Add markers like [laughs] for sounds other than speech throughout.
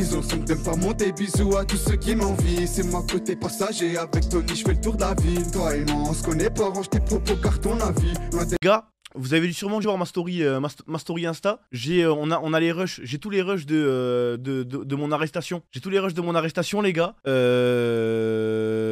Ils ont son de pas monter bisous à tous ceux qui m'envient C'est moi côté passager avec Tony je fais le tour de la ville Toi et moi on se connaît pas range tes propos car ton avis Gars vous avez sûrement dû ma story, euh, story Insta. J'ai, euh, on a, on a les rushs. J'ai tous les rushs euh, de, de, mon arrestation. J'ai tous les rushs de mon arrestation, les gars. Euh...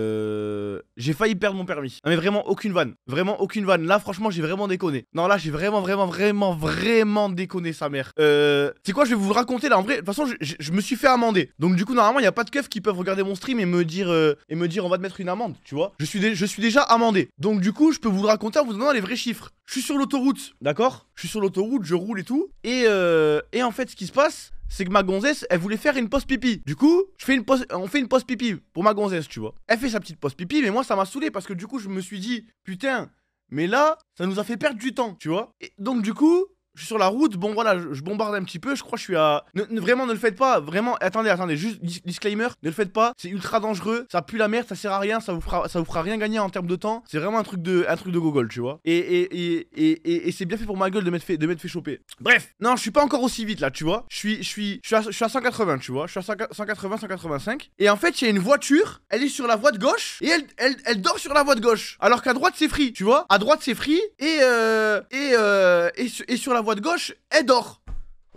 J'ai failli perdre mon permis. Non mais vraiment aucune vanne. Vraiment aucune vanne. Là franchement j'ai vraiment déconné. Non là j'ai vraiment vraiment vraiment vraiment déconné sa mère. Euh... C'est quoi je vais vous raconter là en vrai. De toute façon je, me suis fait amender. Donc du coup normalement il n'y a pas de keufs qui peuvent regarder mon stream et me dire euh, et me dire on va te mettre une amende. Tu vois. Je suis, je suis déjà amendé. Donc du coup je peux vous le raconter en vous donnant les vrais chiffres. Je suis sur l'autoroute. D'accord. Je suis sur l'autoroute. Je roule et tout. Et, euh... et en fait ce qui se passe c'est que ma gonzesse, elle voulait faire une pause pipi. Du coup, je fais une pause, on fait une pause pipi pour ma gonzesse, tu vois. Elle fait sa petite pause pipi, mais moi, ça m'a saoulé parce que du coup, je me suis dit, putain, mais là, ça nous a fait perdre du temps, tu vois. Et donc, du coup, je suis sur la route, bon voilà, je, bombarde un petit peu, je crois que je suis à... vraiment, ne le faites pas, vraiment, attendez, attendez, juste disclaimer, ne le faites pas, c'est ultra dangereux, ça pue la merde, ça sert à rien, ça vous fera, ça vous fera rien gagner en termes de temps, c'est vraiment un truc de, un truc de tu vois. Et, et, c'est bien fait pour ma gueule de m'être fait, de choper. Bref, non, je suis pas encore aussi vite là, tu vois, je suis, je suis, suis, à, je suis à 180, tu vois, je suis à 180, 185, et en fait, il y a une voiture, elle est sur la voie de gauche, et elle, elle, dort sur la voie de gauche, alors qu'à droite, c'est free, tu vois, à droite, c'est free, et, euh, et, euh, et, et sur la de gauche, elle dort.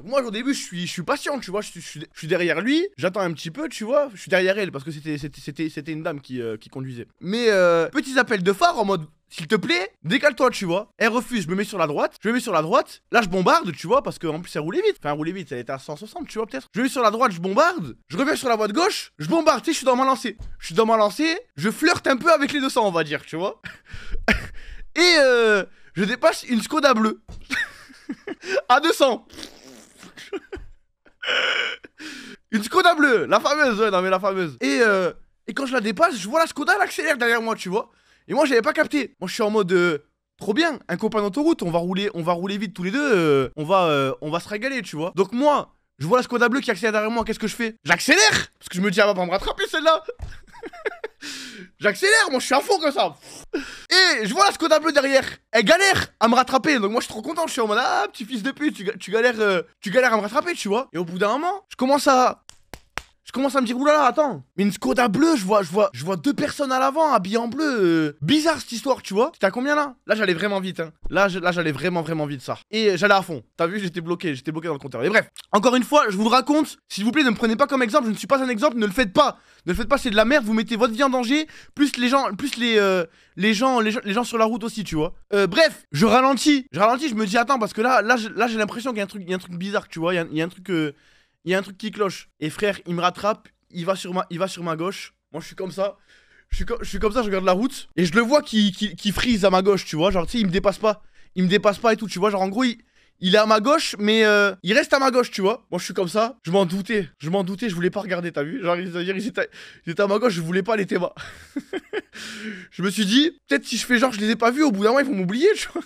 moi au début je suis, patient, tu vois, je suis, derrière lui, j'attends un petit peu, tu vois, je suis derrière elle parce que c'était une dame euh, qui, conduisait. Mais euh, petits appels de phare en mode s'il te plaît, décale-toi, tu vois. Elle refuse, je me mets sur la droite, je me mets sur la droite. Là, je bombarde, tu vois, parce qu'en plus, elle roulait vite. Enfin, elle roulait vite, elle était à 160, tu vois, peut-être. Je me mets sur la droite, je bombarde, je reviens sur la voie de gauche, je bombarde, tu je suis dans ma lancée. Je suis dans ma lancée, je flirte un peu avec les 200, on va dire, tu vois. [laughs] Et euh, je dépasse une Skoda bleue. [laughs] [laughs] à 200 Une Skoda bleue, la fameuse, ouais, non mais la fameuse. Et, euh, et quand je la dépasse, je vois la Skoda, elle accélère derrière moi, tu vois. Et moi, j'avais pas capté. Moi, je suis en mode euh, trop bien, un copain d'autoroute, on va rouler, on va rouler vite tous les deux, euh, on va, euh, on va se régaler, tu vois. Donc moi, je vois la Skoda bleue qui accélère derrière moi, qu'est-ce que je fais J'accélère parce que je me dis elle va pas me rattraper celle-là. [laughs] J'accélère, moi je suis à fond comme ça. Et je vois la Skoda bleu derrière. Elle galère à me rattraper. Donc moi je suis trop content. Je suis en mode ah petit fils de pute, tu, galères, euh, tu galères à me rattraper, tu vois. Et au bout d'un moment, je commence à je commence à me dire, oulala, attends, mais une Skoda bleue, je vois, je vois, je vois deux personnes à l'avant habillées en bleu. Euh, bizarre cette histoire, tu vois. tu à combien là Là, j'allais vraiment vite, hein. Là, j'allais vraiment, vraiment vite, ça. Et euh, j'allais à fond. T'as vu, j'étais bloqué, j'étais bloqué dans le compteur. Et bref, encore une fois, je vous le raconte. S'il vous plaît, ne me prenez pas comme exemple. Je ne suis pas un exemple, ne le faites pas. Ne le faites pas, c'est de la merde. Vous mettez votre vie en danger, plus les gens, plus les, euh, les, gens, les, gens, sur la route aussi, tu vois. bref, je ralentis. Je ralentis, je me dis, attends, parce que là, là, j'ai l'impression qu'il y, a un truc bizarre, tu vois. Il a, il y a un truc il y a un truc qui cloche. Et frère, il me rattrape, il va sur ma, il va sur ma gauche. Moi, je suis comme ça. Je suis, je suis comme ça, je regarde la route. Et je le vois qui, qui, frise à ma gauche, tu vois. Genre, tu sais, il me dépasse pas. Il me dépasse pas et tout, tu vois. Genre, en gros, il, est à ma gauche, mais euh, il reste à ma gauche, tu vois. Moi, je suis comme ça. Je m'en doutais. Je m'en doutais. Je voulais pas regarder, t'as vu Genre, ils étaient il, était à ma gauche, je voulais pas les témoins. [laughs] je me suis dit, peut-être si je fais genre, je les ai pas vus, au bout d'un moment, ils vont m'oublier, tu [laughs]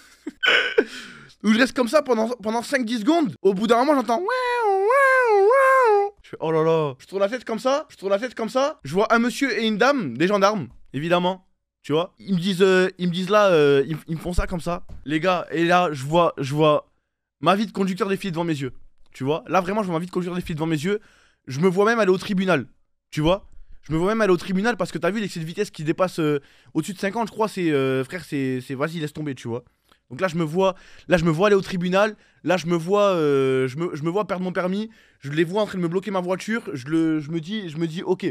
Ou je reste comme ça pendant, pendant 5-10 secondes. Au bout d'un moment, j'entends ouais, oh là là. Je tourne la tête comme ça, je tourne la tête comme ça. Je vois un monsieur et une dame, des gendarmes, évidemment. Tu vois Ils me disent, euh, ils me disent là, euh, ils, me font ça comme ça. Les gars, et là, je vois, je vois ma vie de conducteur des filles devant mes yeux. Tu vois Là, vraiment, je vois ma vie de conducteur des filles devant mes yeux. Je me vois même aller au tribunal. Tu vois je me vois même aller au tribunal parce que t'as vu l'excès de vitesse qui dépasse euh, au-dessus de 50, je crois, c'est frère, c'est vas-y, laisse tomber, tu vois. Donc là, je me vois, là, je me vois aller au tribunal. Là, je me vois, euh, je, je, me, vois perdre mon permis. Je les vois en train de me bloquer ma voiture. Je, le, me, dis, je me dis, ok,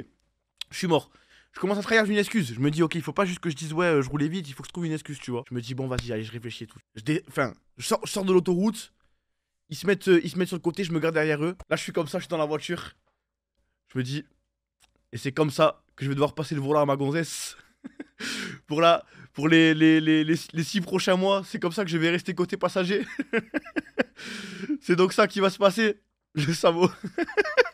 je suis mort. Je commence à trahir une excuse. Je me dis, ok, il faut pas juste que je dise, ouais, euh, je roulais vite. Il faut que je trouve une excuse, tu vois. Je me dis, bon, vas-y, allez, je réfléchis et tout. Je Enfin, je sors, de l'autoroute. Ils se, mettent, euh, ils se mettent sur le côté, je me garde derrière eux. Là, je suis comme ça, je suis dans la voiture. Je me dis, et c'est comme ça que je vais devoir passer le volant à ma gonzesse. [laughs] pour la pour les, les, six prochains mois. C'est comme ça que je vais rester côté passager. [laughs] c'est donc ça qui va se passer, le sabot.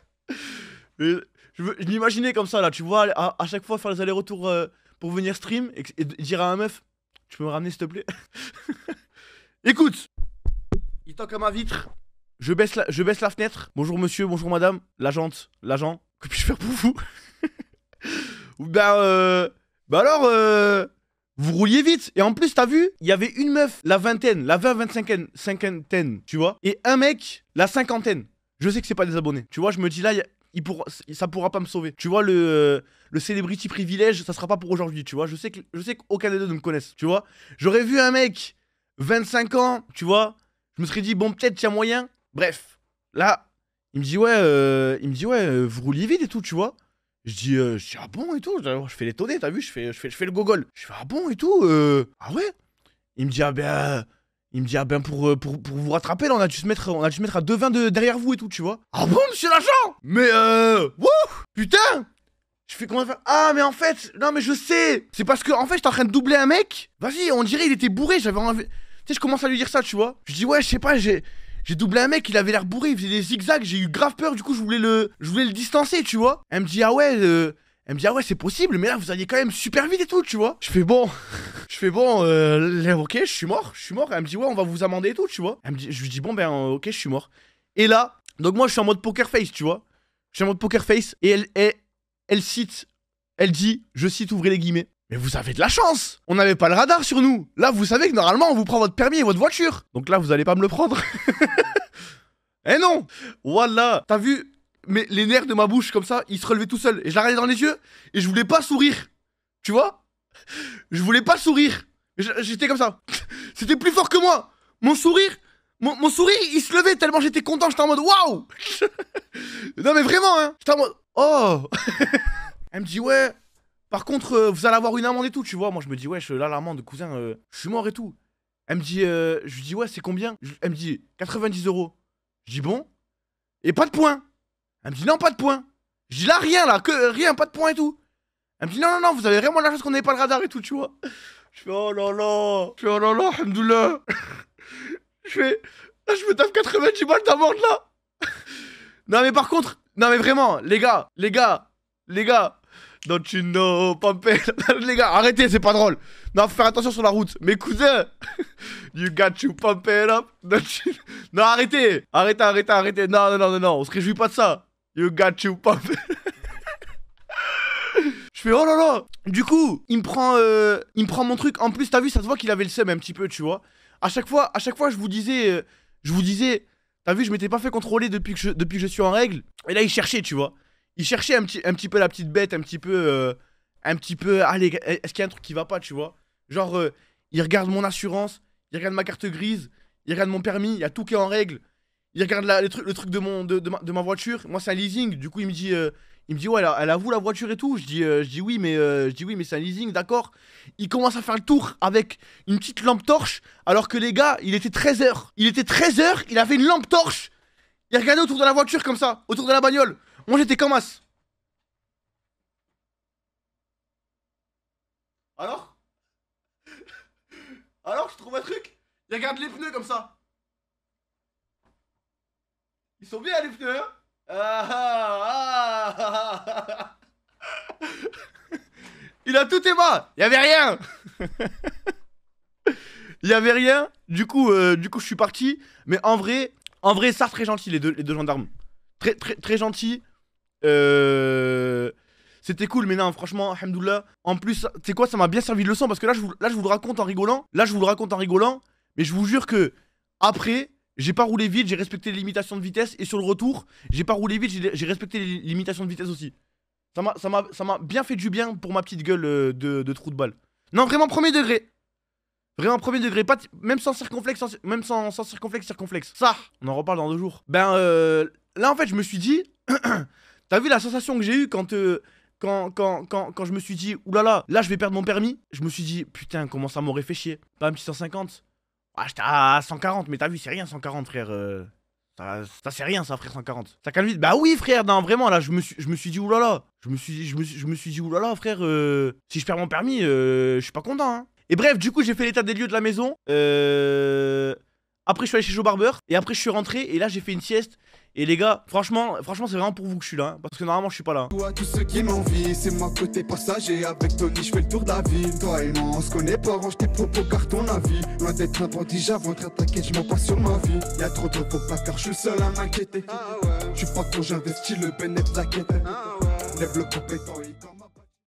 [laughs] je, je l'imaginais comme ça, là, tu vois, à, chaque fois faire les allers-retours euh, pour venir stream et, dire à un meuf Tu peux me ramener, s'il te plaît [laughs] Écoute Il toque à ma vitre. Je baisse, la, je baisse la fenêtre. Bonjour monsieur, bonjour madame. L'agente, l'agent. Que puis-je faire pour vous ben, euh, ben alors, euh, vous rouliez vite. Et en plus, t'as vu, il y avait une meuf, la vingtaine, la 20 25 cinquantaine, tu vois, et un mec, la cinquantaine. Je sais que c'est pas des abonnés. Tu vois, je me dis là, pourra, ça pourra pas me sauver. Tu vois, le, le celebrity privilège, ça sera pas pour aujourd'hui, tu vois. Je sais, que, je qu'aucun des deux ne me connaissent, tu vois. J'aurais vu un mec, 25 ans, tu vois, je me serais dit, bon, peut-être, tiens moyen. Bref, là, il me dit, ouais, euh, il me dit, ouais, euh, vous rouliez vite et tout, tu vois. Je dis, euh, je dis, ah bon et tout. Je oh, fais les t'as vu, je fais, fais, je fais le gogol. Je fais, ah bon et tout. Euh, ah ouais Il me dit, ah ben. Euh, il me dit, ah ben pour, pour, pour, vous rattraper, là, on a dû se mettre, on a dû à deux de, derrière vous et tout, tu vois. Ah bon, monsieur l'agent Mais euh. Wouh Putain je fais comment faire Ah mais en fait, non mais je sais. C'est parce que en fait, j'étais en train de doubler un mec. Vas-y, on dirait il était bourré, j'avais envie. Tu sais, je commence à lui dire ça, tu vois. Je dis ouais, je sais pas, j'ai j'ai doublé un mec, il avait l'air bourré, il faisait des zigzags, j'ai eu grave peur, du coup je voulais le, je voulais le distancer, tu vois. Elle me dit ah ouais, euh, elle me dit ah ouais c'est possible, mais là vous alliez quand même super vite et tout, tu vois. Je fais bon, [laughs] je fais bon, euh... ok, je suis mort, je suis mort. Elle me dit ouais on va vous amender et tout, tu vois. je lui dis bon ben euh, ok je suis mort. Et là, donc moi je suis en mode poker face, tu vois. Je suis en mode poker face et elle cite, elle dit, je cite ouvrez les guillemets, mais vous avez de la chance On n'avait pas le radar sur nous Là, vous savez que normalement, on vous prend votre permis et votre voiture Donc là, vous allez pas me le prendre [laughs] Eh non Voilà T'as vu mais les nerfs de ma bouche comme ça, ils se relevaient tout seuls. Et je la dans les yeux et je voulais pas sourire. Tu vois Je voulais pas sourire. J'étais comme ça. [laughs] C'était plus fort que moi. Mon sourire, mon, mon sourire, il se levait tellement j'étais content. J'étais en mode waouh [laughs] Non mais vraiment, hein J'étais en mode oh Elle me dit ouais, par contre, euh, vous allez avoir une amende et tout, tu vois. Moi, je me dis, wesh, là, l'amende, cousin, euh, je suis mort et tout. Elle me dit, euh, je lui dis, ouais, c'est combien Elle me dit, 90 euros. Je dis, bon. Et pas de points. Elle me dit, non, pas de points. Je dis, là, rien, là, que rien, pas de points et tout. Elle me dit, non, non, non, vous avez vraiment la chance qu'on n'ait pas le radar et tout, tu vois. Je fais, oh là là. Je fais, oh là là, alhamdoulilah. [laughs] je fais, là, ah, je me taffe 90 balles d'amende, là. [laughs] non, mais par contre, non, mais vraiment, les gars, les gars, les gars. Don't you know, Pompey [laughs] Les gars, arrêtez, c'est pas drôle. Non, faut faire attention sur la route. Mes cousins [laughs] You got you, Pompey up. Don't you... [laughs] Non, arrêtez Arrêtez, arrêtez, arrêtez. Non, non, non, non, non, on se réjouit pas de ça. You got you, Pompey Je fais oh là là Du coup, il me prend, euh, il me prend mon truc. En plus, t'as vu, ça se voit qu'il avait le seum un petit peu, tu vois. À chaque fois, à chaque fois, je vous disais... Euh, je vous disais... T'as vu, je m'étais pas fait contrôler depuis que, depuis que je suis en règle. Et là, il cherchait, tu vois il cherchait un petit, un petit peu la petite bête, un petit peu. Euh, un petit peu. Allez, est-ce qu'il y a un truc qui va pas, tu vois Genre, euh, il regarde mon assurance, il regarde ma carte grise, il regarde mon permis, il y a tout qui est en règle. Il regarde le, truc, le truc de, mon, de, de, ma, voiture. Moi, c'est un leasing. Du coup, il me dit. Euh, il me dit ouais, elle, a avoue la voiture et tout. Je dis, je dis oui, mais je dis oui, mais c'est un leasing, d'accord. Il commence à faire le tour avec une petite lampe torche, alors que les gars, il était 13 h Il était 13 h il avait une lampe torche. Il regardait autour de la voiture comme ça, autour de la bagnole. Moi j'étais comme as. Alors Alors je trouve un truc Il regarde les pneus comme ça. Ils sont bien les pneus hein ah, ah, ah, Il a tout bas Il y avait rien Il y avait rien. Du coup, euh, du coup, je suis parti. Mais en vrai, en vrai, ça très gentil les deux, les deux gendarmes. Très, très, très gentil. Euh, c'était cool mais non franchement alhamdoulilah en plus tu sais quoi ça m'a bien servi de leçon parce que là je vous là je vous le raconte en rigolant là je vous le raconte en rigolant mais je vous jure que après j'ai pas roulé vite j'ai respecté les limitations de vitesse et sur le retour j'ai pas roulé vite j'ai respecté les limitations de vitesse aussi ça m'a bien fait du bien pour ma petite gueule euh, de, trou de balle non vraiment premier degré Vraiment premier degré, pas même sans circonflexe, même sans, sans circonflexe, circonflexe. Ça, on en reparle dans deux jours. Ben euh, là en fait je me suis dit, [clears throat] T'as vu la sensation que j'ai eue euh, quand, quand, je me suis dit, oulala, là je vais perdre mon permis Je me suis dit, putain, comment ça m'aurait fait chier Pas un petit 150 Ah, j'étais à 140, mais t'as vu, c'est rien 140, frère. Euh. ça, c'est rien, ça, frère 140. Ça calme vite. Bah oui, frère, vraiment, là, je me suis, je me suis dit, oulala. Je me suis, je me, je me suis dit, oulala, frère, euh, si je perds mon permis, je suis pas content, hein. Et bref, du coup, j'ai fait l'état des lieux de la maison. Après, je suis allé chez Joe Barber. Et après, je suis rentré. Et là, j'ai fait une sieste. Et les gars, franchement, franchement, c'est vraiment pour vous que je suis là, hein, parce que normalement, je suis pas là. Toi, tous ceux qui m'envient, c'est moi côté passager. Avec Tony, je fais le tour de la Toi et moi, on se connaît pas, range tes propos car ton avis. Loin d'être un bandit, j'avance, t'inquiète, je m'en passe sur ma vie. Y'a trop de repos, pas car je suis seul à m'inquiéter. Ah tu ouais. Je suis pas trop, j'investis le bénéfice, t'inquiète. Ah ouais. Lève le compétent,